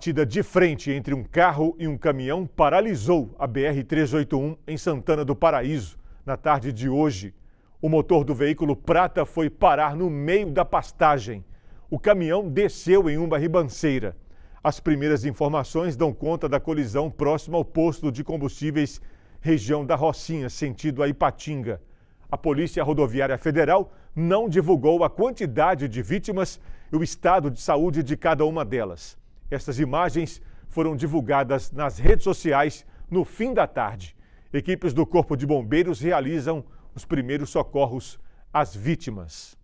Batida de frente entre um carro e um caminhão paralisou a BR-381 em Santana do Paraíso na tarde de hoje. O motor do veículo prata foi parar no meio da pastagem. O caminhão desceu em uma ribanceira. As primeiras informações dão conta da colisão próxima ao posto de combustíveis, região da Rocinha, sentido a Ipatinga. A Polícia Rodoviária Federal não divulgou a quantidade de vítimas e o estado de saúde de cada uma delas. Essas imagens foram divulgadas nas redes sociais no fim da tarde. Equipes do Corpo de Bombeiros realizam os primeiros socorros às vítimas.